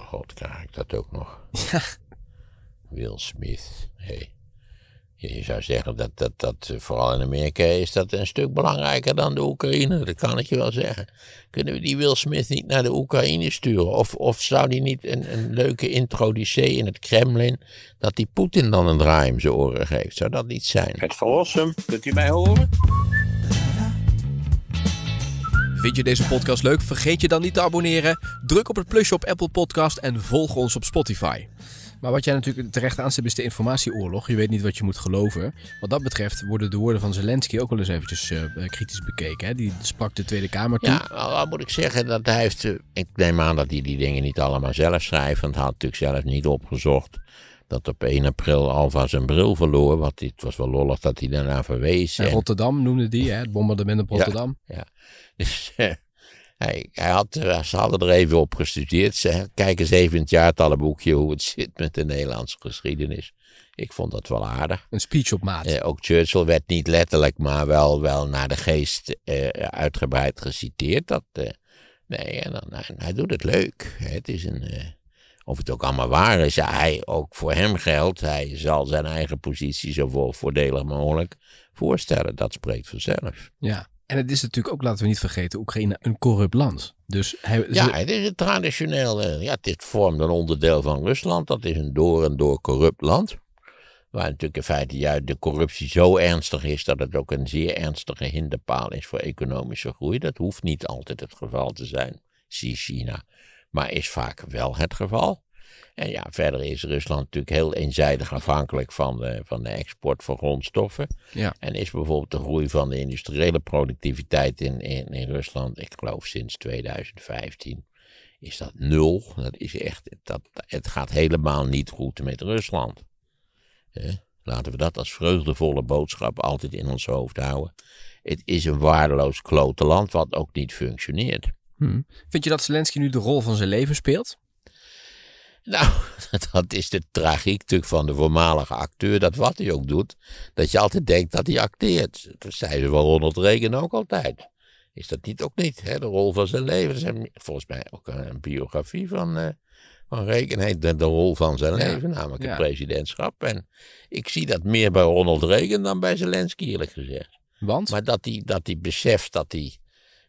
god, krijg ik dat ook nog. Ja. Will Smith, hey. Je zou zeggen dat, dat, dat eh, vooral in Amerika is dat een stuk belangrijker dan de Oekraïne. Dat kan ik je wel zeggen. Kunnen we die Will Smith niet naar de Oekraïne sturen? Of, of zou die niet een, een leuke introducee in het Kremlin dat die Poetin dan een draai in zijn oren geeft? Zou dat niet zijn? Het verlossen, kunt u mij horen? Vind je deze podcast leuk? Vergeet je dan niet te abonneren. Druk op het plusje op Apple Podcast en volg ons op Spotify. Maar wat jij natuurlijk terecht aanstipt is de informatieoorlog. Je weet niet wat je moet geloven. Wat dat betreft worden de woorden van Zelensky ook wel eens eventjes eh, kritisch bekeken. Hè? Die sprak de Tweede Kamer toe. Ja, moet ik zeggen dat hij heeft... Eh, ik neem aan dat hij die dingen niet allemaal zelf schrijft. Want hij had natuurlijk zelf niet opgezocht dat op 1 april Alva zijn bril verloor. Want het was wel lollig dat hij daarna verwees. Rotterdam noemde die, hè? het bombardement op Rotterdam. ja. Dus, eh, hij, had, eh, ze hadden er even op gestudeerd. Ze, kijk eens even in het jaartallenboekje hoe het zit met de Nederlandse geschiedenis. Ik vond dat wel aardig. Een speech op maat. Eh, ook Churchill werd niet letterlijk, maar wel, wel naar de geest uitgebreid geciteerd. Dat, nee, en dan, hij, hij, doet het leuk. Het is een of het ook allemaal waar is. Hij, ook voor hem geldt, hij zal zijn eigen positie zo voordelig mogelijk voorstellen. Dat spreekt vanzelf. Ja. En het is natuurlijk ook, laten we niet vergeten, Oekraïne een corrupt land. Dus hij, Ja, het is een traditioneel. Eh, ja, het vormde vormt een onderdeel van Rusland. Dat is een door en door corrupt land. Waar natuurlijk in feite juist de corruptie zo ernstig is dat het ook een zeer ernstige hinderpaal is voor economische groei. Dat hoeft niet altijd het geval te zijn, zie China, maar is vaak wel het geval. En ja, verder is Rusland natuurlijk heel eenzijdig afhankelijk van de, van de export van grondstoffen. Ja. En is bijvoorbeeld de groei van de industriële productiviteit in, in, in Rusland, ik geloof sinds 2015, is dat nul. Dat is echt, dat, het gaat helemaal niet goed met Rusland. Laten we dat als vreugdevolle boodschap altijd in ons hoofd houden. Het is een waardeloos klote land wat ook niet functioneert. Hmm. Vind je dat Zelensky nu de rol van zijn leven speelt? Nou, dat is de tragiek natuurlijk van de voormalige acteur, dat wat hij ook doet, dat je altijd denkt dat hij acteert. Dat zei ze van Ronald Reagan ook altijd. Is dat niet ook niet, hè? de rol van zijn leven? Zijn, volgens mij ook een, biografie van, uh, van Reagan de, de, rol van zijn leven, namelijk het presidentschap. En ik zie dat meer bij Ronald Reagan dan bij Zelensky eerlijk gezegd. Want? Maar dat hij, dat hij beseft dat hij,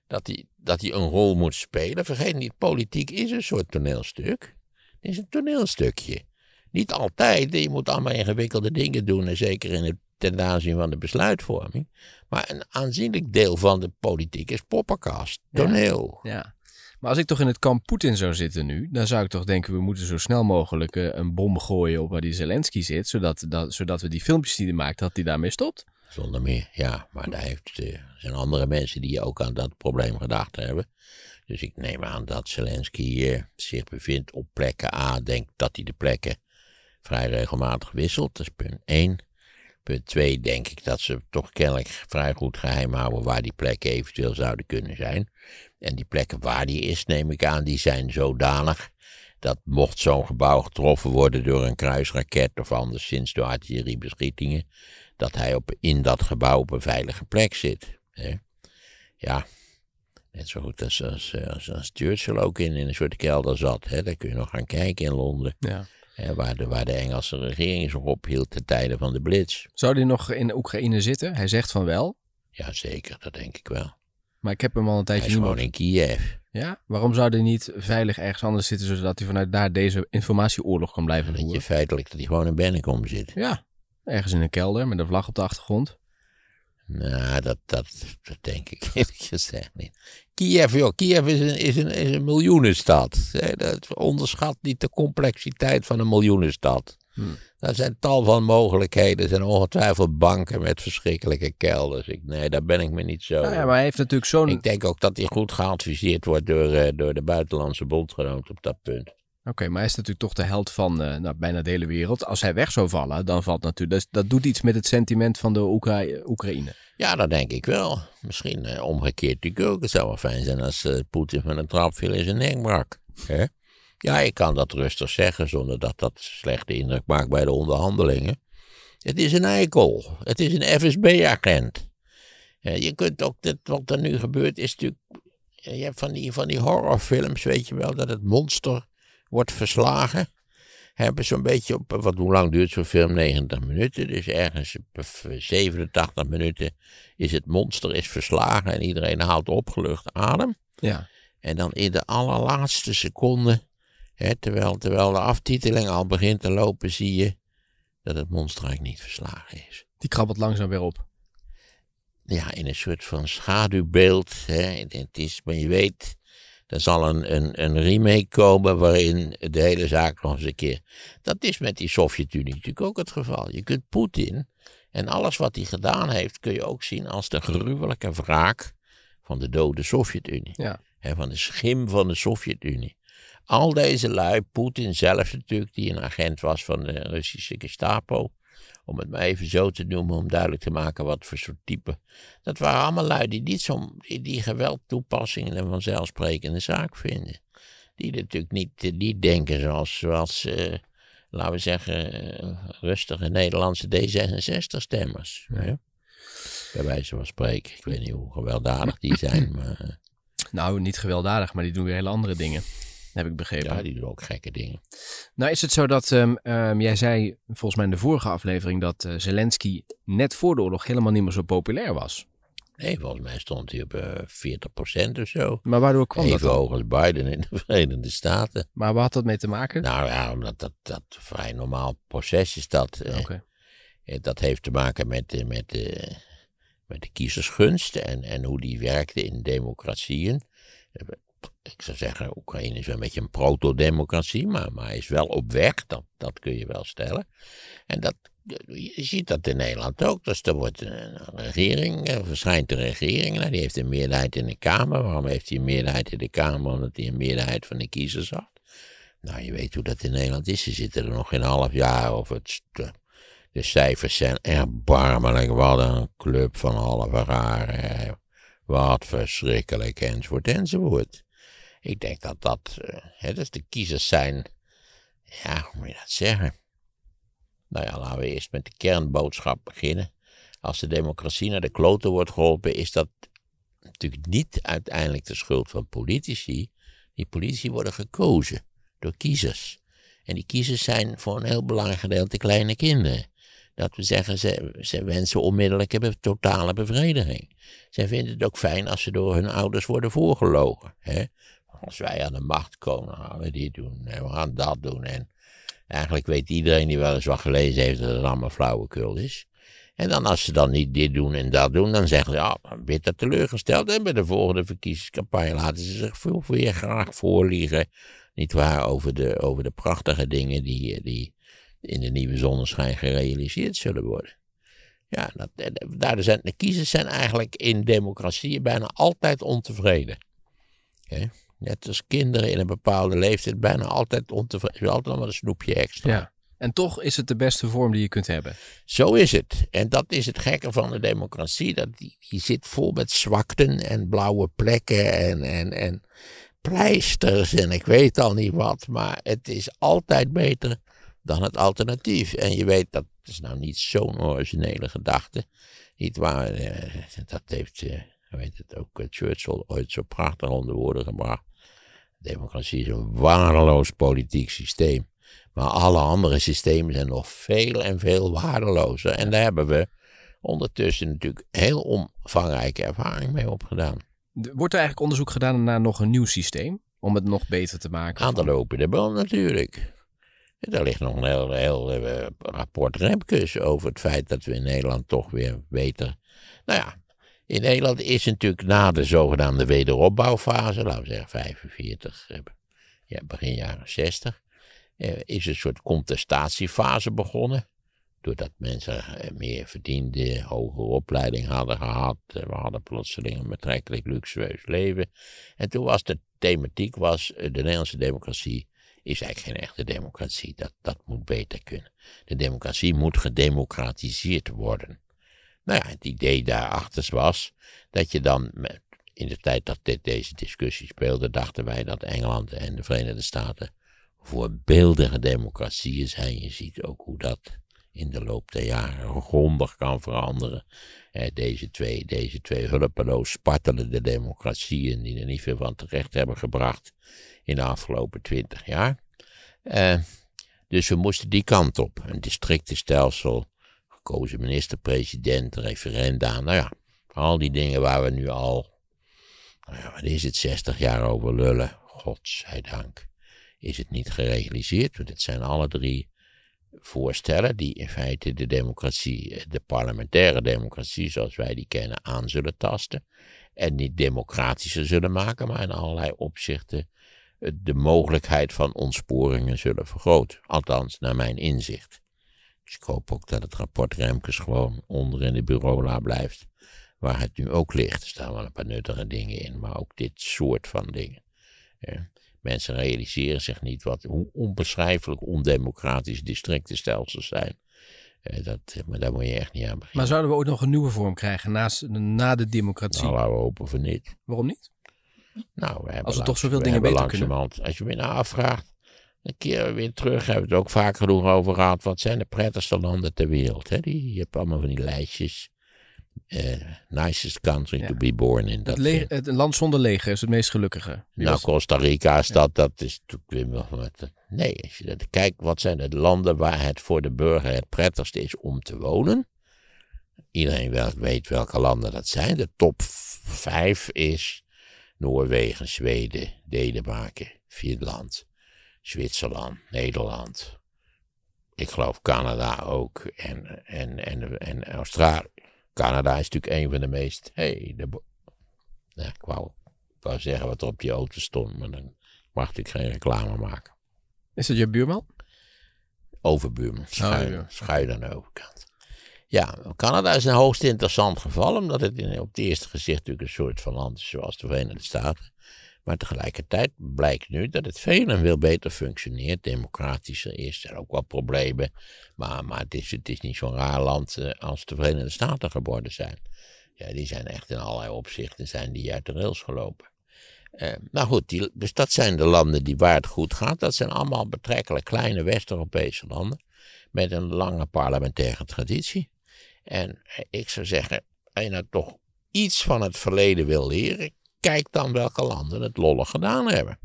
dat, hij, dat hij een rol moet spelen. Vergeet niet, politiek is een soort toneelstuk. Het is een toneelstukje. Niet altijd, je moet allemaal ingewikkelde dingen doen, en zeker in het, ten aanzien van de besluitvorming. Maar een aanzienlijk deel van de politiek is poppenkast, toneel. Ja, Maar als ik toch in het kamp Poetin zou zitten nu, dan zou ik toch denken: we moeten zo snel mogelijk eh, een bom gooien op waar die Zelensky zit, zodat, dat, zodat we die filmpjes die hij maakt, dat hij daarmee stopt. Zonder meer, ja. Maar daar heeft, eh, zijn andere mensen die ook aan dat probleem gedacht hebben. Dus ik neem aan dat Zelensky eh, zich bevindt op plekken A. Denkt dat hij de plekken vrij regelmatig wisselt. Dat is punt 1. Punt 2 denk ik dat ze toch kennelijk vrij goed geheim houden waar die plekken eventueel zouden kunnen zijn. En die plekken waar die is, neem ik aan, die zijn zodanig dat mocht zo'n gebouw getroffen worden door een kruisraket of anderszins door artilleriebeschietingen, dat hij op, in dat gebouw op een veilige plek zit. Hè? Ja, Net zo goed als, als, als, Churchill ook in, in een soort kelder zat. Hè? Daar kun je nog gaan kijken in Londen. Ja. waar, de, waar de Engelse regering zich ophield ten tijde van de Blitz. Zou hij nog in Oekraïne zitten? Hij zegt van wel. Jazeker, dat denk ik wel. Maar ik heb hem al een tijdje... Hij is gewoon in Kiev. Ja? Waarom zou hij niet veilig ergens anders zitten... zodat hij vanuit daar deze informatieoorlog kan blijven voeren? je feitelijk dat hij gewoon in Bennekom zit. Ja, ergens in een kelder met een vlag op de achtergrond. Nou, dat, dat, dat denk ik eerlijk gezegd niet. Kiev, joh, Kiev is een, is een, is een miljoenenstad. Dat onderschat niet de complexiteit van een miljoenenstad. Hmm. Daar zijn tal van mogelijkheden. Er zijn ongetwijfeld banken met verschrikkelijke kelders. Ik, nee, daar ben ik me niet zo. Nou ja, maar hij heeft natuurlijk zo'n. Ik denk ook dat hij goed geadviseerd wordt door, eh, door de buitenlandse bondgenoot op dat punt. Oké, maar hij is natuurlijk toch de held van eh, nou, bijna de hele wereld. Als hij weg zou vallen, dan valt natuurlijk. Dat, dat doet iets met het sentiment van de Oekraïne. Ja, dat denk ik wel. Misschien eh, omgekeerd die ook. Het zou wel fijn zijn als eh, Poetin met een trap veel in zijn nek Hè? Ja, ik kan dat rustig zeggen zonder dat dat slechte indruk maakt bij de onderhandelingen. Het is een eikel. Het is een FSB-agent. Eh, je kunt ook, dit, wat er nu gebeurt is natuurlijk... Eh, je hebt van die, van die horrorfilms, weet je wel, dat het monster wordt verslagen hebben zo'n beetje op, wat, hoe lang duurt zo'n film? 90 minuten. Dus ergens 87 minuten is het monster is verslagen en iedereen haalt opgelucht adem. Ja. En dan in de allerlaatste seconde, hè, terwijl, terwijl de aftiteling al begint te lopen, zie je dat het monster eigenlijk niet verslagen is. Die krabbelt langzaam weer op. Ja, in een soort van schaduwbeeld. Hè. Het is, maar je weet, er zal een, een, remake komen waarin de hele zaak nog eens een keer. Dat is met die Sovjet-Unie natuurlijk ook het geval. Je kunt Poetin en alles wat hij gedaan heeft, kun je ook zien als de gruwelijke wraak van de dode Sovjet-Unie. Ja. van de schim van de Sovjet-Unie. Al deze lui, Poetin zelf natuurlijk, die een agent was van de Russische Gestapo om het maar even zo te noemen, om duidelijk te maken wat voor soort type. Dat waren allemaal lui die niet zo, die, die geweldtoepassingen een vanzelfsprekende zaak vinden. Die natuurlijk niet, eh, niet denken zoals, zoals eh, laten we zeggen, eh, rustige Nederlandse D66-stemmers. Ja. Bij wijze van spreken. Ik weet niet hoe gewelddadig die zijn, maar... Nou, niet gewelddadig, maar die doen weer hele andere dingen heb ik begrepen. Ja, die doen ook gekke dingen. Nou is het zo dat, ehm, ehm, jij zei volgens mij in de vorige aflevering, dat eh, Zelensky net voor de oorlog helemaal niet meer zo populair was. Nee, volgens mij stond hij op 40% eh, of zo. Maar waardoor kwam dat? Even hoog als Biden in de Verenigde Staten. Maar wat had dat mee te maken? Nou ja, omdat dat, dat vrij normaal proces is dat. Eh, dat heeft te maken met, met, uh, met de kiezersgunst en, en hoe die werkte in democratieën ik zou zeggen, Oekraïne is wel een beetje een proto-democratie, maar, maar is wel op weg, dat, dat kun je wel stellen. En dat, je ziet dat in Nederland ook. Dus er wordt een regering, er verschijnt de regering, nou, die heeft een meerderheid in de Kamer. Waarom heeft hij een meerderheid in de Kamer? Omdat hij een meerderheid van de kiezers had. Nou, je weet hoe dat in Nederland is. Ze zitten er nog geen half jaar of het. De cijfers zijn erbarmelijk. Wat een club van halve raar. Wat verschrikkelijk, enzovoort, enzovoort. Ik denk dat dat, eh, hè, dus de kiezers zijn, ja, hoe moet je dat zeggen? Nou ja, laten we eerst met de kernboodschap beginnen. Als de democratie naar de kloten wordt geholpen, is dat natuurlijk niet uiteindelijk de schuld van politici. Die politici worden gekozen door kiezers. En die kiezers zijn voor een heel belangrijk gedeelte kleine kinderen. Dat we zeggen, ze, ze wensen onmiddellijk hebben totale bevrediging. Zij vinden het ook fijn als ze door hun ouders worden voorgelogen. Hè? als wij aan de macht komen, gaan we dit doen en we gaan dat doen. En eigenlijk weet iedereen die wel eens wat gelezen heeft dat het allemaal flauwekul is. En dan als ze dan niet dit doen en dat doen, dan zeggen ze, ja, oh, teleurgesteld. En bij de volgende verkiezingscampagne laten ze zich veel weer graag voorliegen. Niet waar, over de, over de prachtige dingen die, die in de nieuwe zonneschijn gerealiseerd zullen worden. Ja, eh, daar zijn, de kiezers zijn eigenlijk in democratieën bijna altijd ontevreden. Okay net als kinderen in een bepaalde leeftijd, bijna altijd ontevreden. is altijd allemaal een snoepje extra. Ja. En toch is het de beste vorm die je kunt hebben. Zo is het. En dat is het gekke van de democratie. Dat die, die zit vol met zwakten en blauwe plekken en, en, en pleisters en ik weet al niet wat. Maar het is altijd beter dan het alternatief. En je weet, dat is nou niet zo'n originele gedachte. Niet waar, eh, dat heeft, weet eh, het, ook eh, Churchill ooit zo prachtig onder woorden gebracht. Democratie is een waardeloos politiek systeem. Maar alle andere systemen zijn nog veel en veel waardelozer. En daar hebben we ondertussen natuurlijk heel omvangrijke ervaring mee opgedaan. Wordt er eigenlijk onderzoek gedaan naar nog een nieuw systeem? Om het nog beter te maken? Aan de lopende band natuurlijk. Er ligt nog een heel, heel eh, rapport Remkes over het feit dat we in Nederland toch weer beter. Nou ja, in Nederland is natuurlijk na de zogenaamde wederopbouwfase, laten we zeggen 45, eh, ja, begin jaren 60, eh, is een soort contestatiefase begonnen. Doordat mensen eh, meer verdienden, hogere opleiding hadden gehad. We hadden plotseling een betrekkelijk luxueus leven. En toen was de thematiek, was de Nederlandse democratie is eigenlijk geen echte democratie. Dat, dat moet beter kunnen. De democratie moet gedemocratiseerd worden. Nou ja, het idee daarachter was dat je dan, in de tijd dat dit, deze discussie speelde, dachten wij dat Engeland en de Verenigde Staten voorbeeldige democratieën zijn. Je ziet ook hoe dat in de loop der jaren grondig kan veranderen. Eh, deze twee, deze twee hulpeloos spartelende democratieën, die er niet veel van terecht hebben gebracht in de afgelopen twintig jaar. Eh, dus we moesten die kant op. Een districtenstelsel, gekozen minister-president, referenda. Nou ja, al die dingen waar we nu al, nou ja, wat is het, 60 jaar over lullen. Godzijdank is het niet gerealiseerd, want het zijn alle drie voorstellen die in feite de democratie, de parlementaire democratie zoals wij die kennen, aan zullen tasten. En niet democratischer zullen maken, maar in allerlei opzichten de mogelijkheid van ontsporingen zullen vergroten. Althans, naar mijn inzicht. Dus ik hoop ook dat het rapport Remkes gewoon onder in de bureaula blijft. Waar het nu ook ligt. Er staan wel een paar nuttige dingen in, maar ook dit soort van dingen. Ja. Mensen realiseren zich niet wat, hoe onbeschrijfelijk ondemocratisch districtenstelsels zijn. dat, maar daar moet je echt niet aan beginnen. Maar zouden we ook nog een nieuwe vorm krijgen naast, na de democratie? Nou, laten we hopen van niet. Waarom niet? Nou, we hebben Als we toch zoveel dingen beter kunnen. Als je me nou afvraagt, een keer weer terug, hebben we het ook vaak genoeg over gehad. Wat zijn de prettigste landen ter wereld? Hè? Die, je hebt allemaal van die lijstjes. Eh, nicest country to be born in. Dat het, het, land zonder leger is het meest gelukkige. nou, Costa Rica is dat. Dat is natuurlijk weer wat. Eh, nee, als je dat kijkt, wat zijn de landen waar het voor de burger het prettigst is om te wonen? Iedereen weet welke landen dat zijn. De top vijf is Noorwegen, Zweden, Denemarken, Finland. Zwitserland, Nederland. Ik geloof Canada ook. En, en, en, en Australië. Canada is natuurlijk een van de meest. Hey, de nou, ik, wou, ik zeggen wat er op die auto stond, maar dan mag ik geen reclame maken. Is het je buurman? Overbuurman, schuin, oh, aan de overkant. Ja, Canada is een hoogst interessant geval, omdat het op het eerste gezicht natuurlijk een soort van land is zoals de Verenigde Staten. Maar tegelijkertijd blijkt nu dat het veel en veel beter functioneert, democratischer is, er ook wel problemen. Maar, maar het, is, het is niet zo'n raar land eh, als de Verenigde Staten geworden zijn. Ja, die zijn echt in allerlei opzichten zijn die uit de rails gelopen. Eh, nou goed, dus dat zijn de landen die waar het goed gaat. Dat zijn allemaal betrekkelijk kleine West-Europese landen met een lange parlementaire traditie. En eh, ik zou zeggen, als je nou toch iets van het verleden wil leren, kijk dan welke landen het lollig gedaan hebben.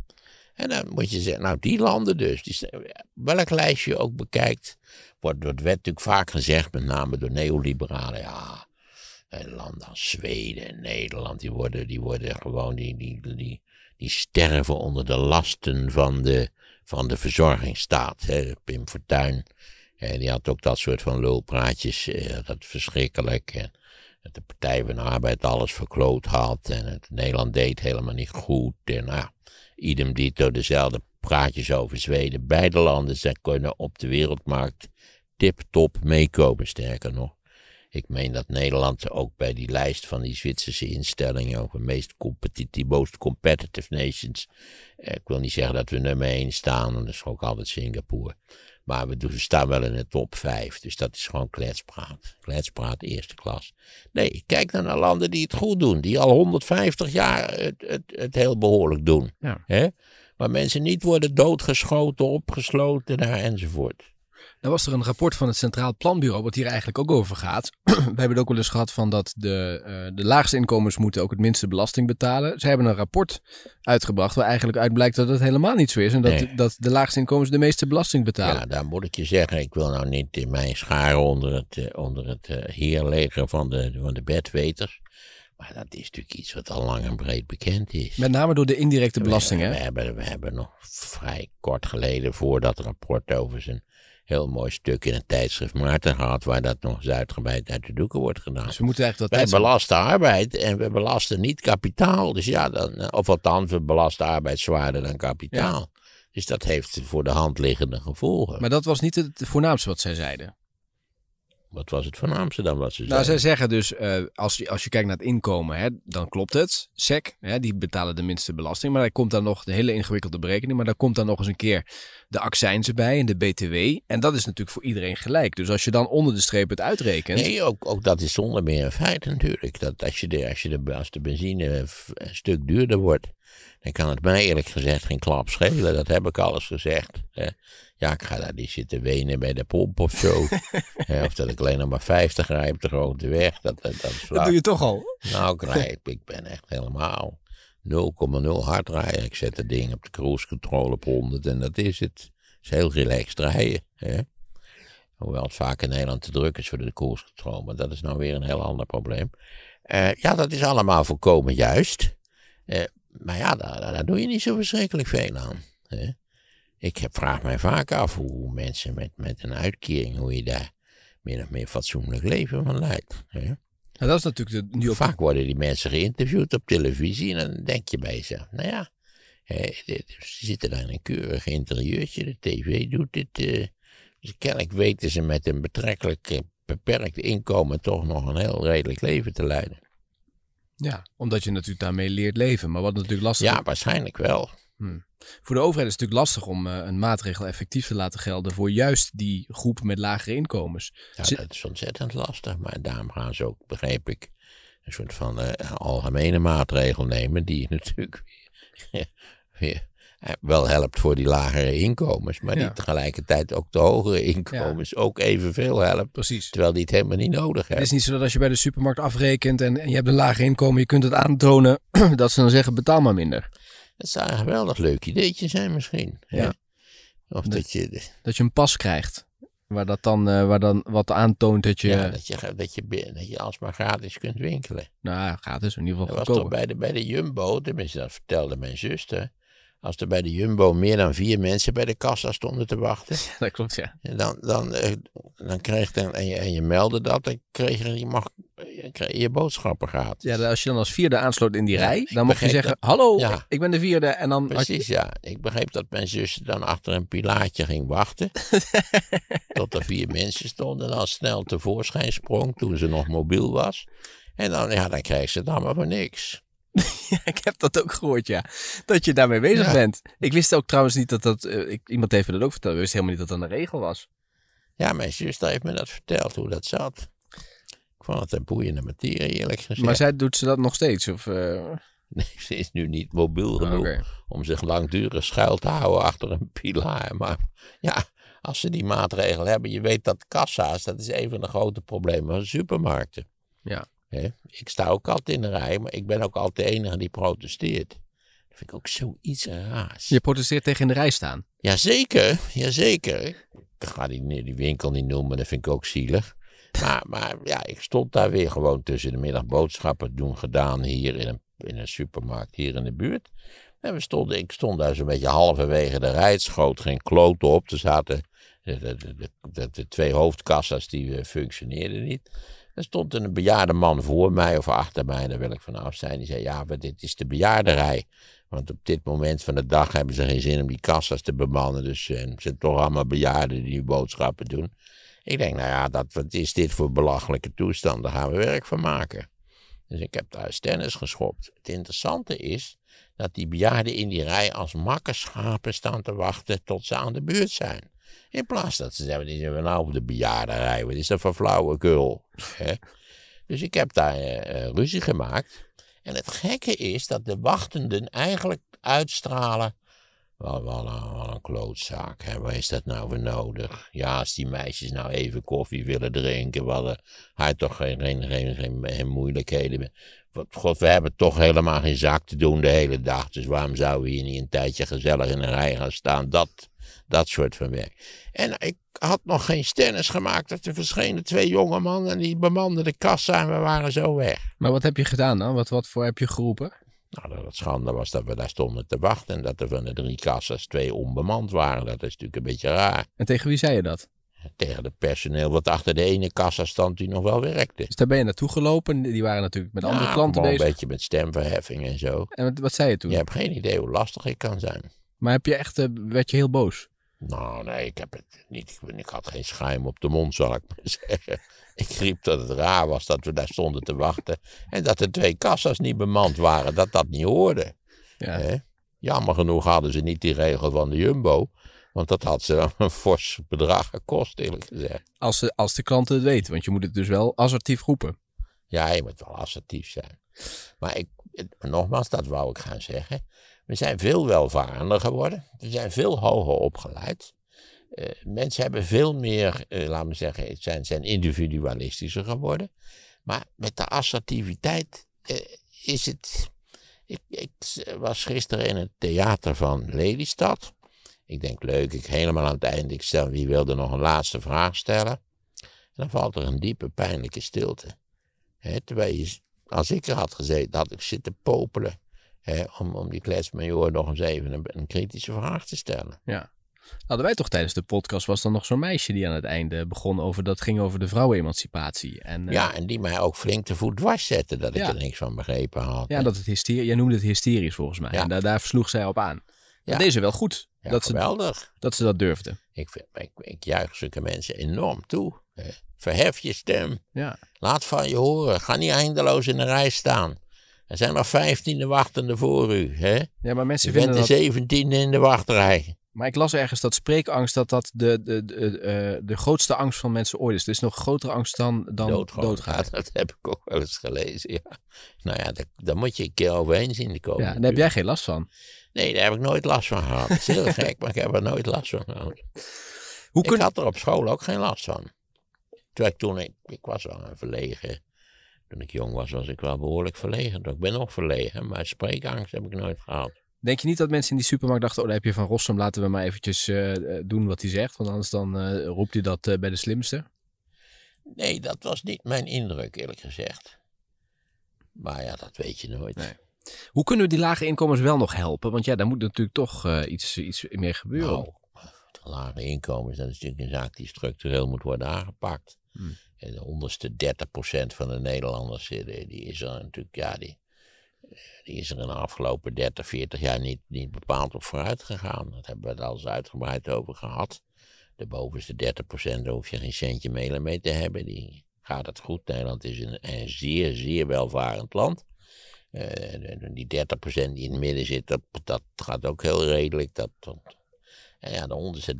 En dan moet je zeggen, nou die landen dus, die, welk lijstje je ook bekijkt, wordt, wordt werd natuurlijk vaak gezegd, met name door neoliberalen, ja, eh, landen als Zweden en Nederland, die worden, die worden gewoon, die, die, die, die sterven onder de lasten van de, van de verzorgingsstaat. Hè. Pim Fortuyn, en die had ook dat soort van lulpraatjes, eh, dat verschrikkelijk. Dat de Partij van de Arbeid alles verkloot had en het Nederland deed helemaal niet goed. En nou, idem dito dezelfde praatjes over Zweden. Beide landen zijn kunnen op de wereldmarkt tip-top meekomen, sterker nog. Ik meen dat Nederland ook bij die lijst van die Zwitserse instellingen over meest competitive, most competitive nations. Eh, ik wil niet zeggen dat we nummer 1 staan, want dat is ook altijd Singapore. Maar we, staan wel in de top 5. Dus dat is gewoon kletspraat. Kletspraat eerste klas. Nee, kijk dan naar landen die het goed doen. Die al 150 jaar het, het, heel behoorlijk doen. Hè? Waar mensen niet worden doodgeschoten, opgesloten daar enzovoort. Nou was er een rapport van het Centraal Planbureau, wat hier eigenlijk ook over gaat. We hebben het ook wel eens gehad van dat de, uh, de laagste inkomens moeten ook het minste belasting betalen. Ze hebben een rapport uitgebracht waar eigenlijk uit blijkt dat dat helemaal niet zo is. En dat, dat de laagste inkomens de meeste belasting betalen. Ja, daar moet ik je zeggen. Ik wil nou niet in mijn scharen onder het, eh, onder het uh, van de, van de bedweters. Maar dat is natuurlijk iets wat al lang en breed bekend is. Met name door de indirecte belastingen. We, we, hebben, we hebben nog vrij kort geleden, voor dat rapport over zijn heel mooi stuk in het tijdschrift Maarten gehad, waar dat nog eens uitgebreid uit de doeken wordt gedaan. Dus we moeten eigenlijk dat Wij belasten arbeid en we belasten niet kapitaal. Dus ja, dan, eh, of althans, we belasten arbeid zwaarder dan kapitaal. Dus dat heeft voor de hand liggende gevolgen. Maar dat was niet het voornaamste wat zij zeiden wat was het van Amsterdam wat ze nou, zeiden? Nou, zij zeggen dus, eh, als, je, als je kijkt naar het inkomen, hè, dan klopt het. SEC, hè, die betalen de minste belasting. Maar daar komt dan nog de hele ingewikkelde berekening. Maar daar komt dan nog eens een keer de accijnzen bij en de BTW. En dat is natuurlijk voor iedereen gelijk. Dus als je dan onder de streep het uitrekent... Nee, ook, ook dat is zonder meer een feit natuurlijk. Dat als, je de, als, je de, als de benzine een stuk duurder wordt dan kan het mij eerlijk gezegd geen klap schelen. Dat heb ik alles gezegd. Hè. Ja, ik ga daar niet zitten wenen bij de pomp of zo. hè, of dat ik alleen nog maar 50 rij op de grote weg. Dat, dat, dat, dat doe je toch al? Nou, ik, ik ben echt helemaal 0,0 hard rijden. Ik zet het ding op de cruise control op 100 en dat is het. Het is heel relaxed rijden. Hè. Hoewel het vaak in Nederland te druk is voor de cruise Maar dat is nou weer een heel ander probleem. Eh, ja, dat is allemaal voorkomen juist. Uh, maar ja, daar, doe je niet zo verschrikkelijk veel aan. Hè? Ik vraag mij vaak af hoe mensen met, met een uitkering, hoe je daar min of meer fatsoenlijk leven van leidt. Hè? Nou, dat is natuurlijk de, Vaak worden die mensen geïnterviewd op televisie en dan denk je bij jezelf, nou ja, hè, ze zitten daar in een keurig interieurtje, de tv doet dit. Eh, dus kennelijk weten ze met een betrekkelijk eh, beperkt inkomen toch nog een heel redelijk leven te leiden. Ja, omdat je natuurlijk daarmee leert leven. Maar wat natuurlijk lastig Ja, waarschijnlijk wel. Hmm. Voor de overheid is het natuurlijk lastig om eh, een maatregel effectief te laten gelden voor juist die groep met lagere inkomens. Ja, dat is ontzettend lastig. Maar daarom gaan ze ook, begrijp ik, een soort van eh, algemene maatregel nemen die natuurlijk weer, weer eh, wel helpt voor die lagere inkomens, maar ja. die tegelijkertijd ook de hogere inkomens ook evenveel helpt. Precies. Terwijl die het helemaal niet nodig hebben. Het is niet zo dat als je bij de supermarkt afrekent en, je hebt een lager inkomen, je kunt het aantonen dat ze dan zeggen betaal maar minder. Het zou een geweldig leuk ideetje zijn misschien. Hè? Of dat, je, dat je een pas krijgt. Waar dat dan, eh, waar dan wat aantoont dat je... Ja, dat je, dat je, je alsmaar gratis kunt winkelen. Nou, gratis in ieder geval dat was toch bij de, bij de Jumbo, tenminste dat vertelde mijn zuster. Als er bij de Jumbo meer dan vier mensen bij de kassa stonden te wachten. Ja, dat klopt, ja. Dan, dan, eh, dan dan, en, je, en je meldde dat, dan kreeg je, mag, kreeg je boodschappen gehad. Ja, als je dan als vierde aansloot in die rij, dan mocht je zeggen: Hallo, ik ben de vierde. En dan Precies, ja. Ik begreep dat mijn zus dan achter een pilaatje ging wachten. tot er vier mensen stonden. dan snel tevoorschijn sprong toen ze nog mobiel was. En dan, ja, dan kreeg ze dan maar voor niks. ik heb dat ook gehoord, ja. Dat je daarmee bezig bent. Ik wist ook trouwens niet dat dat... Eh, ik, iemand heeft me dat ook verteld. Ik wist helemaal niet dat dat een regel was. Ja, mijn zuster heeft me dat verteld, hoe dat zat. Ik vond het een boeiende materie, eerlijk gezegd. Maar zij doet ze dat nog steeds? Of, eh? Nee, ze is nu niet mobiel ah, genoeg om zich langdurig schuil te houden achter een pilaar. Maar ja, als ze die maatregelen hebben, je weet dat kassa's, dat is een van de grote problemen van supermarkten. Ja. Ik sta ook altijd in de rij, maar ik ben ook altijd de enige die protesteert. Dat vind ik ook zoiets raars. Je protesteert tegen in de rij staan? Jazeker, jazeker. Ik ga die, die winkel niet noemen, dat vind ik ook zielig. Maar, maar ja, ik stond daar weer gewoon tussen de middag boodschappen doen gedaan hier in een, in een supermarkt hier in de buurt. En we stonden, ik stond daar zo'n beetje halverwege de rij, het schoot geen kloot op. Er zaten de, de, de, de, twee hoofdkassa's die eh, functioneerden niet. Er stond een bejaarde man voor mij of achter mij, daar wil ik vanaf zijn. Die zei, ja, dit is de bejaarderij. Want op dit moment van de dag hebben ze geen zin om die kassas te bemannen. Dus eh, ze het zijn toch allemaal bejaarden die boodschappen doen. Ik denk, nou ja, dat, wat is dit voor belachelijke toestand? Daar gaan we werk van maken. Dus ik heb thuis tennis geschopt. Het interessante is dat die bejaarden in die rij als makkerschapen staan te wachten tot ze aan de beurt zijn. In plaats dat ze zeggen, die zijn nou op de bejaardenrij, wat is dat voor flauwekul? Dus ik heb daar eh, eh, ruzie gemaakt. En het gekke is dat de wachtenden eigenlijk uitstralen wat, wat, een, wat een klootzak, hè? waar is dat nou voor nodig? Ja, als die meisjes nou even koffie willen drinken, wat eh, hij toch geen, geen, geen, geen, moeilijkheden. Wat, God, we hebben toch helemaal geen zaak te doen de hele dag, dus waarom zouden we hier niet een tijdje gezellig in een rij gaan staan? Dat, dat soort van werk. En ik had nog geen stennis gemaakt dat er verschenen twee jonge mannen en die bemanden de kassa en we waren zo weg. Maar wat heb je gedaan dan? Wat, wat voor heb je geroepen? Nou, dat het schande was dat we daar stonden te wachten en dat er van de drie kassas twee onbemand waren. Dat is natuurlijk een beetje raar. En tegen wie zei je dat? Tegen het personeel wat achter de ene kassa stond die nog wel werkte. Dus daar ben je naartoe gelopen. Die waren natuurlijk met andere klanten bezig. een beetje met stemverheffing en zo. En wat, wat, zei je toen? Je hebt geen idee hoe lastig ik kan zijn. Maar heb je echt, eh, werd je heel boos? Nou, nee, ik heb het niet. Ik, ik had geen schuim op de mond, zal ik maar zeggen. Ik riep dat het raar was dat we daar stonden te wachten. En dat de twee kassa's niet bemand waren, dat dat niet hoorde. Ja. Jammer genoeg hadden ze niet die regel van de Jumbo. Want dat had ze een fors bedrag gekost, eerlijk gezegd. Als de, als de klanten het weten, want je moet het dus wel assertief roepen. Ja, je moet wel assertief zijn. Maar ik, nogmaals, dat wou ik gaan zeggen. We zijn veel welvarender geworden. We zijn veel hoger opgeleid. Eh, mensen hebben veel meer, uh, eh, laten we zeggen, zijn, zijn individualistischer geworden. Maar met de assertiviteit eh, is het. Ik, ik, was gisteren in het theater van Lelystad. Ik denk, leuk, ik helemaal aan het eind. Ik stel, wie wilde nog een laatste vraag stellen? En dan valt er een diepe, pijnlijke stilte. He, terwijl als ik er had gezeten, had ik zitten popelen. om, om die kletsmajoor nog eens even een, een kritische vraag te stellen. Ja. Hadden wij toch tijdens de podcast, was dan nog zo'n meisje die aan het einde begon over, dat ging over de vrouwenemancipatie. En, eh, ja, en die mij ook flink de voet dwars zette, dat ik er niks van begrepen had. Ja, dat het hysterie, jij noemde het hysterisch volgens mij. Ja. En daar, daar sloeg zij op aan. Ja. Deze wel goed. Ja, dat geweldig. Ze, dat ze dat durfde. Ik, ik, ik juich zulke mensen enorm toe. Eh, verhef je stem. Ja. Laat van je horen. Ga niet eindeloos in de rij staan. Er zijn nog vijftiende wachtende voor u. Hè? Ja, maar mensen je vinden bent de dat... zeventiende in de wachtrij. Maar ik las ergens dat spreekangst dat dat de, de, de, eh, de, grootste angst van mensen ooit is. Het is nog grotere angst dan, dan doodgaan. Dat heb ik ook wel eens gelezen, ja. Nou ja, daar moet je een keer overheen zien komen. Ja, daar heb jij geen last van. Nee, daar heb ik nooit last van gehad. Dat is heel gek, maar ik heb er nooit last van gehad. Hoe kun... Ik had er op school ook geen last van. Terwijl ik toen, ik, was wel een verlegen. Toen ik jong was, was ik wel behoorlijk verlegen. Ik ben nog verlegen, maar spreekangst heb ik nooit gehad. Denk je niet dat mensen in die supermarkt dachten, oh, daar heb je van Rossum, laten we maar eventjes eh, eh, doen wat hij zegt, want anders dan eh, roept hij dat bij de slimste? Nee, dat was niet mijn indruk, eerlijk gezegd. Maar ja, dat weet je nooit. Hoe kunnen we die lage inkomens wel nog helpen? Want ja, daar moet natuurlijk toch iets, iets meer gebeuren. Nou, de lage inkomens, dat is natuurlijk een zaak die structureel moet worden aangepakt. Hmm. En de onderste 30% van de Nederlanders, die, die is er natuurlijk, ja, die, die is er in de afgelopen 30, 40 jaar niet, niet bepaald op vooruit gegaan. Daar hebben we het al eens uitgebreid over gehad. De bovenste 30% daar hoef je geen centje mee mee te hebben. Die gaat het goed. Nederland is een, zeer, zeer welvarend land. Eh, die 30% die in het midden zit, dat, dat gaat ook heel redelijk. Dat, en ja, de onderste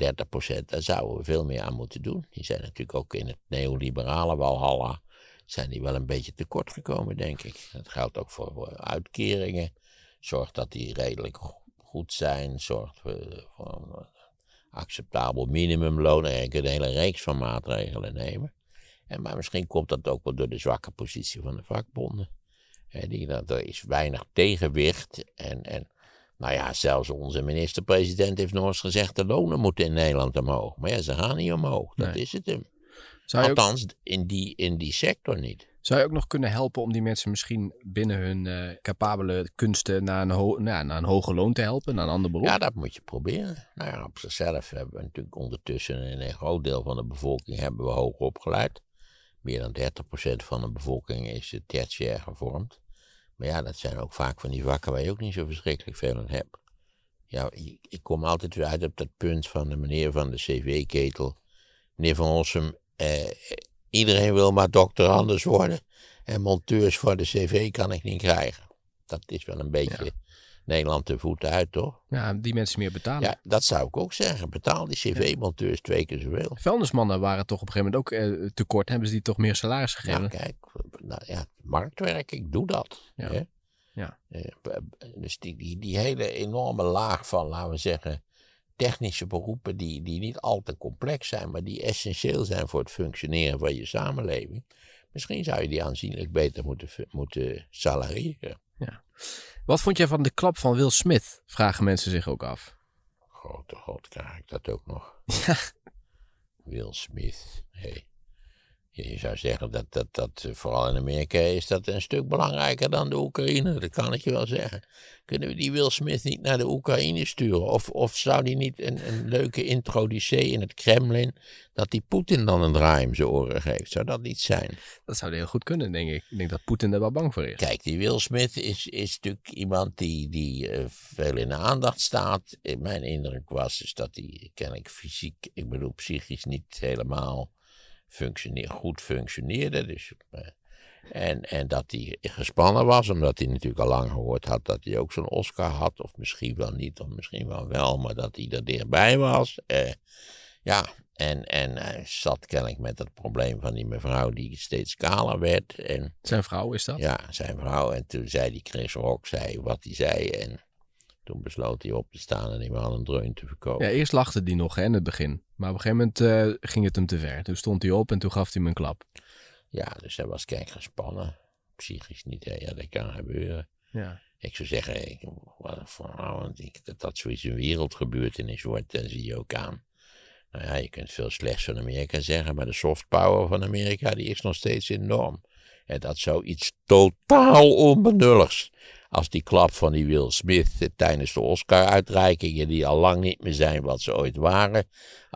30%, daar zouden we veel meer aan moeten doen. Die zijn natuurlijk ook in het neoliberale walhalla zijn die wel een beetje tekort gekomen, denk ik. Dat geldt ook voor uitkeringen. Zorg dat die redelijk goed zijn. Zorg eh, voor een eh, acceptabel minimumloon. En je kunt een hele reeks van maatregelen nemen. En, maar misschien komt dat ook wel door de zwakke positie van de vakbonden. die, dat, er is weinig tegenwicht. En, en nou ja, zelfs onze minister-president heeft nog eens gezegd... de lonen moeten in Nederland omhoog. Maar ja, ze gaan niet omhoog. Dat is het hem. Althans, in, die, in die sector niet. Zou je ook nog kunnen helpen om die mensen misschien binnen hun eh, capabele kunsten naar een, ho nou, naar een hoger loon te helpen, naar een ander beroep? Ja, dat moet je proberen. Nou ja, op zichzelf hebben we natuurlijk ondertussen in een groot deel van de bevolking hebben we hoog opgeleid. Meer dan 30% van de bevolking is tertiair gevormd. Maar ja, dat zijn ook vaak van die vakken waar je ook niet zo verschrikkelijk veel aan hebt. Ja, ik kom altijd weer uit op dat punt van de meneer van de CV-ketel. Meneer Van Rossum eh, iedereen wil maar dokter Anders worden. En monteurs voor de cv kan ik niet krijgen. Dat is wel een beetje Nederland de voeten uit, toch? Ja, die mensen meer betalen. Ja, dat zou ik ook zeggen. Betaal die cv-monteurs twee keer zoveel. Vuilnismannen waren toch op een gegeven moment ook eh, tekort. Hebben ze die toch meer salaris gegeven? Nou, kijk, ja, marktwerk, ik doe dat. Ja. ja. Eh, dus die, die, die hele enorme laag van, laten we zeggen, technische beroepen die, die niet al te complex zijn, maar die essentieel zijn voor het functioneren van je samenleving. Misschien zou je die aanzienlijk beter moeten, moeten salarieren. Ja. Wat vond jij van de klap van Will Smith? Vragen mensen zich ook af. Grote god, krijg ik dat ook nog? Ja. Will Smith, hey. Je zou zeggen dat, dat, dat eh, vooral in Amerika is dat een stuk belangrijker dan de Oekraïne. Dat kan ik je wel zeggen. Kunnen we die Will Smith niet naar de Oekraïne sturen? Of, of zou die niet een, een leuke introducee in het Kremlin dat die Poetin dan een draai om zijn oren geeft? Zou dat niet zijn? Dat zou heel goed kunnen, denk ik. Ik denk dat Poetin er wel bang voor is. Kijk, die Will Smith is, is natuurlijk iemand die, die eh, veel in de aandacht staat. Eh, mijn indruk was dus dat hij ik fysiek, ik bedoel psychisch niet helemaal goed functioneerde. Dus, eh, en, en dat hij gespannen was, omdat hij natuurlijk al lang gehoord had dat hij ook zo'n Oscar had. Of misschien wel niet, of misschien wel wel, maar dat hij er dichtbij was. Eh, ja, en, en hij zat kennelijk met dat probleem van die mevrouw die steeds kaler werd. En, zijn vrouw is dat? Ja, zijn vrouw. En toen zei die Chris Rock zei wat hij zei. En toen besloot hij op te staan en iemand een dreun te verkopen. Ja, eerst lachte hij nog hè, in het begin. Maar op een gegeven moment eh, ging het hem te ver. Toen stond hij op en toen gaf hij me een klap. Ja, dus hij was kijk gespannen. Psychisch niet, ja, dat kan gebeuren. Ja. Ik zou zeggen, ik, wat een want ik, dat dat zoiets in wereld gebeurt is, wordt, dan zie je ook aan. Nou ja, je kunt veel slechts van Amerika zeggen, maar de soft power van Amerika die is nog steeds enorm. En dat zou iets totaal onbenulligs als die klap van die Will Smith eh, tijdens de Oscar-uitreikingen, die al lang niet meer zijn wat ze ooit waren,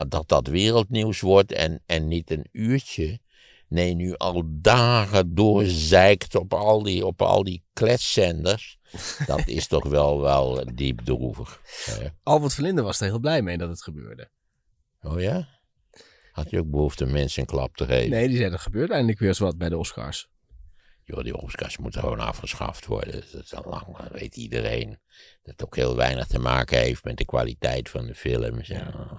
dat dat wereldnieuws wordt en, en niet een uurtje, nee, nu al dagen doorzeikt op al die, op al die kletszenders. Dat is toch wel, wel diep droevig. Albert Verlinde was er heel blij mee dat het gebeurde. Oh ja? Had je ook behoefte mensen een klap te geven? Nee, die zei er gebeurt eindelijk weer eens wat bij de Oscars joh, die omskast moet gewoon afgeschaft worden. Dus dat is al lang, dat weet iedereen. Dat ook heel weinig te maken heeft met de kwaliteit van de films. En, uh,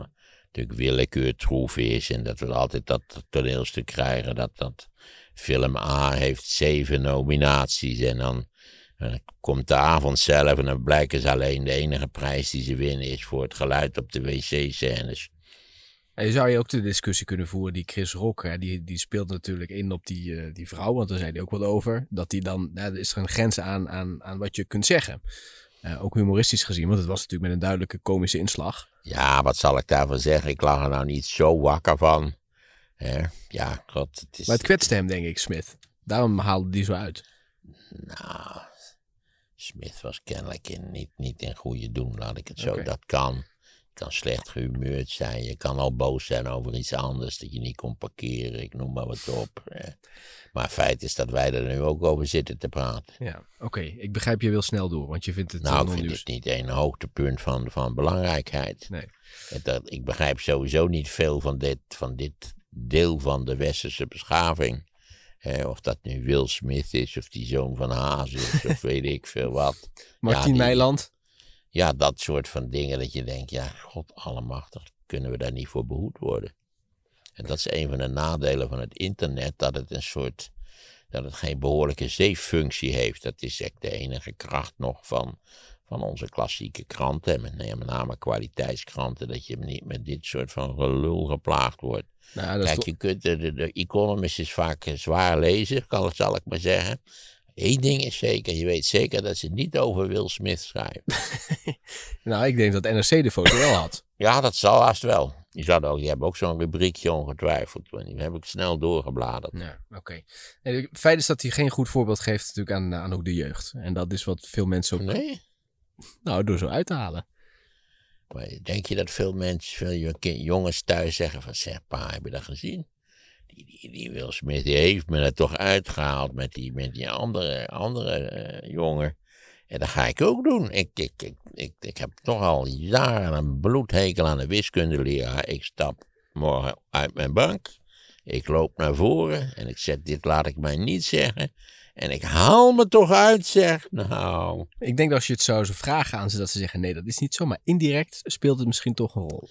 natuurlijk willekeur troef is en dat we altijd dat toneelstuk krijgen dat dat film A heeft zeven nominaties en dan, dan eh, komt de avond zelf en dan blijken ze alleen de enige prijs die ze winnen is voor het geluid op de wc-scènes je zou je ook de discussie kunnen voeren die Chris Rock, hè, die, die speelt natuurlijk in op die, eh, die vrouw, want daar zei hij ook wel over. Dat die dan, is er een grens aan, aan, aan wat je kunt zeggen. Eh, ook humoristisch gezien, want het was natuurlijk met een duidelijke komische inslag. Ja, wat zal ik daarvan zeggen? Ik lag er nou niet zo wakker van. Hè? Ja, klopt. Het is... Maar het kwetste hem, denk ik, Smith. Daarom haalde die zo uit. Nou, Smith was kennelijk in, niet, niet in goede doen, laat ik het zo. Dat kan kan slecht gehumeurd zijn. Je kan al boos zijn over iets anders dat je niet kon parkeren. Ik noem maar wat op. Maar feit is dat wij er nu ook over zitten te praten. Ja, oké. Ik begrijp je wil snel door, want je vindt het Nou, eh, ik vind het niet een hoogtepunt van, van belangrijkheid. Nee. Dat, ik begrijp sowieso niet veel van dit, van dit deel van de westerse beschaving. of dat nu Will Smith is, of die zoon van Haas of weet ik veel wat. Martin ja, Meiland? ja, dat soort van dingen dat je denkt, ja, god allemachtig, kunnen we daar niet voor behoed worden? En dat is een van de nadelen van het internet, dat het een soort, dat het geen behoorlijke zeeffunctie heeft. Dat is echt de enige kracht nog van, van onze klassieke kranten, en met, name kwaliteitskranten, dat je niet met dit soort van gelul geplaagd wordt. Nou, Kijk, je kunt, de, de, de, Economist is vaak eh, zwaar lezen, kan, zal ik maar zeggen. Eén ding is zeker, je weet zeker dat ze niet over Will Smith schrijven. nou, ik denk dat NRC de foto wel had. Ja, dat zal haast wel. Die, zat ook, die hebben ook zo'n rubriekje ongetwijfeld. Die heb ik snel doorgebladerd. Ja, oké. Het feit is dat hij geen goed voorbeeld geeft natuurlijk aan, aan ook de jeugd. En dat is wat veel mensen ook... Nee? Nou, door zo uit te halen. Maar denk je dat veel mensen, veel jongens thuis zeggen van... Zeg, pa, heb je dat gezien? die, die, Will Smith die heeft me er toch uitgehaald met die, met die andere, andere eh, jongen. En dat ga ik ook doen. Ik, ik, ik, ik, ik heb toch al jaren een bloedhekel aan de wiskundeleraar. Ik stap morgen uit mijn bank. Ik loop naar voren en ik zeg, dit laat ik mij niet zeggen. En ik haal me toch uit, zeg. Nou. Ik denk dat als je het zou vragen aan ze, dat ze zeggen, nee, dat is niet zo. Maar indirect speelt het misschien toch een rol.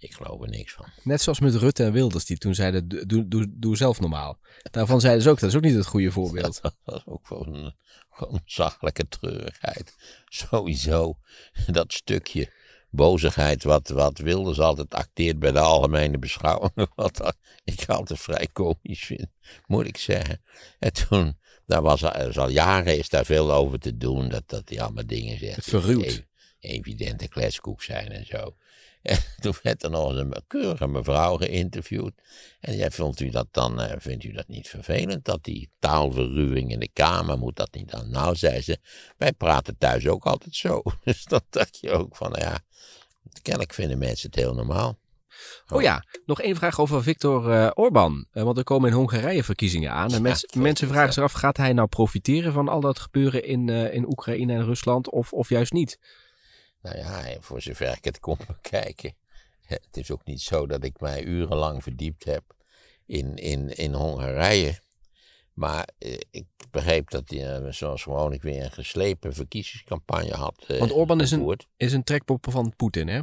Ik geloof er niks van. Net zoals met Rutte en Wilders, die toen zeiden: doe, doe, doe zelf normaal. Daarvan zeiden ze ook: dat is ook niet het goede voorbeeld. Dat was ook gewoon een, gewoon zachelijke treurigheid. Sowieso dat stukje bozigheid wat, wat Wilders altijd acteert bij de algemene beschouwing. Wat ik altijd vrij komisch vind, moet ik zeggen. En toen, daar was al jaren is daar veel over te doen, dat, dat die allemaal dingen zegt. Evidente kletskoek zijn en zo. toen werd er nog eens een keurige mevrouw geïnterviewd. En jij vond u dat dan, eh, vindt u dat niet vervelend, dat die taalverruwing in de Kamer, moet dat niet dan? Nou, zei ze, wij praten thuis ook altijd zo. Dus dat dacht je ook van, nou ja, kennelijk vinden mensen het heel normaal. Oh. ja, nog één vraag over Viktor uh, eh, Orban. Eh, want er komen in Hongarije verkiezingen aan. En mensen vragen zich af, gaat hij nou profiteren van al dat gebeuren in, in Oekraïne en Rusland of, of juist niet? Nou ja, voor zover ik het kon bekijken. Het is ook niet zo dat ik mij urenlang verdiept heb in, in, in Hongarije. Maar eh, ik begreep dat hij, eh, zoals gewoonlijk, weer een geslepen verkiezingscampagne had. Eh, Want Orbán is een, is een trekpop van Poetin, hè?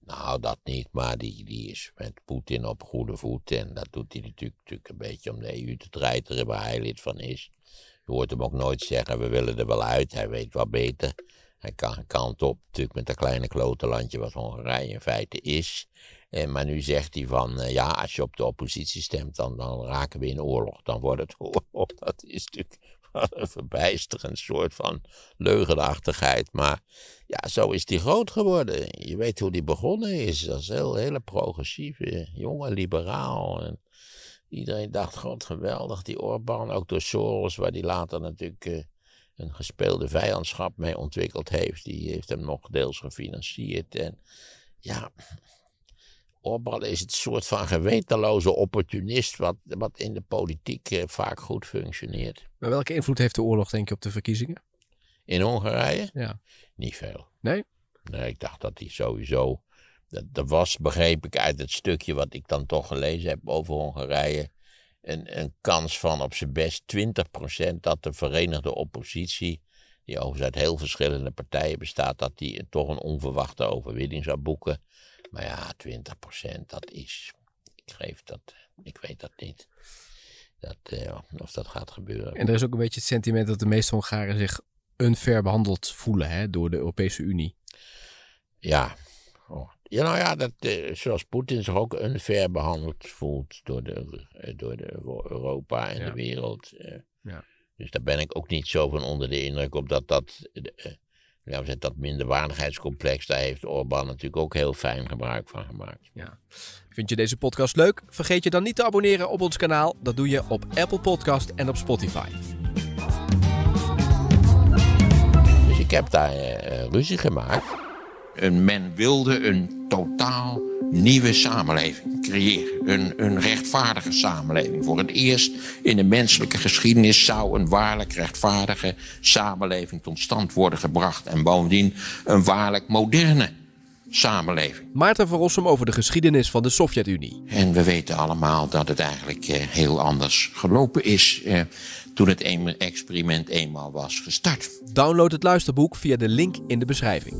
Nou, dat niet, maar die, die is met Poetin op goede voet. En dat doet hij natuurlijk, natuurlijk een beetje om de EU te treiteren, waar hij lid van is. Je hoort hem ook nooit zeggen, we willen er wel uit, hij weet wat beter. Hij kan kant op, natuurlijk met dat kleine klotenlandje wat Hongarije in feite is. En, eh, maar nu zegt hij van, eh, ja, als je op de oppositie stemt, dan, dan raken we in oorlog. Dan wordt het oorlog. Dat is natuurlijk een verbijsterend soort van leugenachtigheid. Maar ja, zo is die groot geworden. Je weet hoe die begonnen is. Dat is een heel, hele progressieve, jonge liberaal. iedereen dacht, god geweldig, die Orbán. Ook door Soros, waar die later natuurlijk... Eh, een gespeelde vijandschap mee ontwikkeld heeft. Die heeft hem nog deels gefinancierd. En ja, Orbán is het soort van gewetenloze opportunist wat, wat in de politiek eh, vaak goed functioneert. Maar welke invloed heeft de oorlog, denk je, op de verkiezingen? In Hongarije? Ja. Niet veel. Nee? Nee, ik dacht dat hij sowieso... Dat, dat was, begreep ik, uit het stukje wat ik dan toch gelezen heb over Hongarije een, een kans van op zijn best 20% dat de Verenigde Oppositie, die overigens uit heel verschillende partijen bestaat, dat die toch een onverwachte overwinning zou boeken. Maar ja, 20% dat is. Ik geef dat, ik weet dat niet. Dat, eh, of dat gaat gebeuren. En er is ook een beetje het sentiment dat de meeste Hongaren zich unfair behandeld voelen hè, door de Europese Unie. Ja, Oh. Ja, nou ja, dat, eh, zoals Poetin zich ook unfair behandeld voelt door, de, eh, door Europa en de wereld. Eh. Ja. Dus daar ben ik ook niet zo van onder de indruk op dat dat, ja we zeggen dat minderwaardigheidscomplex, daar heeft Orbán natuurlijk ook heel fijn gebruik van gemaakt. Ja. Vind je deze podcast leuk? Vergeet je dan niet te abonneren op ons kanaal. Dat doe je op Apple Podcast en op Spotify. Dus ik heb daar ruzie gemaakt. En men wilde een totaal nieuwe samenleving creëren. Een, een rechtvaardige samenleving. Voor het eerst in de menselijke geschiedenis zou een waarlijk rechtvaardige samenleving tot stand worden gebracht. En bovendien een waarlijk moderne samenleving. Maarten van over de geschiedenis van de Sovjet-Unie. En we weten allemaal dat het eigenlijk eh, heel anders gelopen is. Eh, toen het experiment eenmaal was gestart. Download het luisterboek via de link in de beschrijving.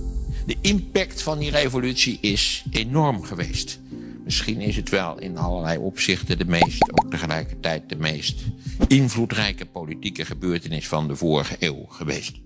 De impact van die revolutie is enorm geweest. Misschien is het wel in allerlei opzichten de meest, ook tegelijkertijd de meest invloedrijke politieke gebeurtenis van de vorige eeuw geweest.